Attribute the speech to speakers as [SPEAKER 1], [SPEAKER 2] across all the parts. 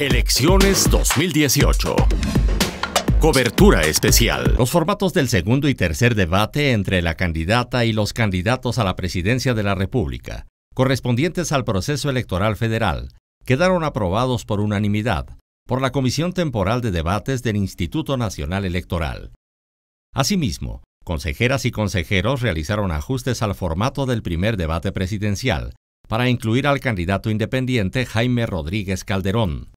[SPEAKER 1] Elecciones 2018. Cobertura especial. Los formatos del segundo y tercer debate entre la candidata y los candidatos a la presidencia de la República, correspondientes al proceso electoral federal, quedaron aprobados por unanimidad por la Comisión Temporal de Debates del Instituto Nacional Electoral. Asimismo, consejeras y consejeros realizaron ajustes al formato del primer debate presidencial para incluir al candidato independiente Jaime Rodríguez Calderón.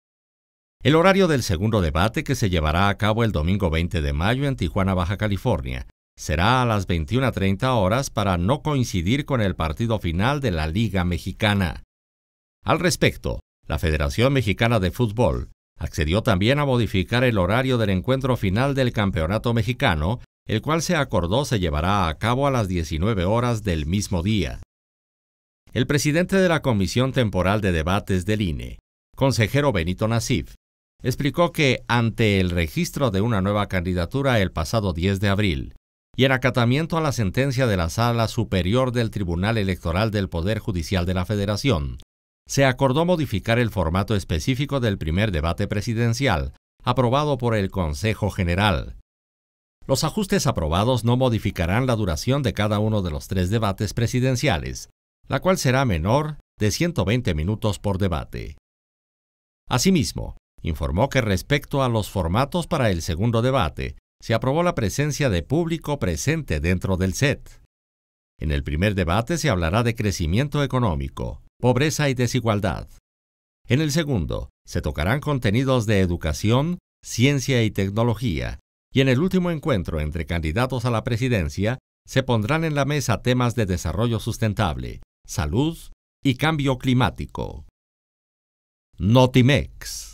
[SPEAKER 1] El horario del segundo debate, que se llevará a cabo el domingo 20 de mayo en Tijuana, Baja California, será a las 21.30 horas para no coincidir con el partido final de la Liga Mexicana. Al respecto, la Federación Mexicana de Fútbol accedió también a modificar el horario del encuentro final del Campeonato Mexicano, el cual se acordó se llevará a cabo a las 19 horas del mismo día. El presidente de la Comisión Temporal de Debates del INE, consejero Benito Nasif, explicó que ante el registro de una nueva candidatura el pasado 10 de abril y el acatamiento a la sentencia de la Sala Superior del Tribunal Electoral del Poder Judicial de la Federación, se acordó modificar el formato específico del primer debate presidencial, aprobado por el Consejo General. Los ajustes aprobados no modificarán la duración de cada uno de los tres debates presidenciales, la cual será menor de 120 minutos por debate. Asimismo, informó que respecto a los formatos para el segundo debate, se aprobó la presencia de público presente dentro del set. En el primer debate se hablará de crecimiento económico, pobreza y desigualdad. En el segundo, se tocarán contenidos de educación, ciencia y tecnología, y en el último encuentro entre candidatos a la presidencia, se pondrán en la mesa temas de desarrollo sustentable, salud y cambio climático. Notimex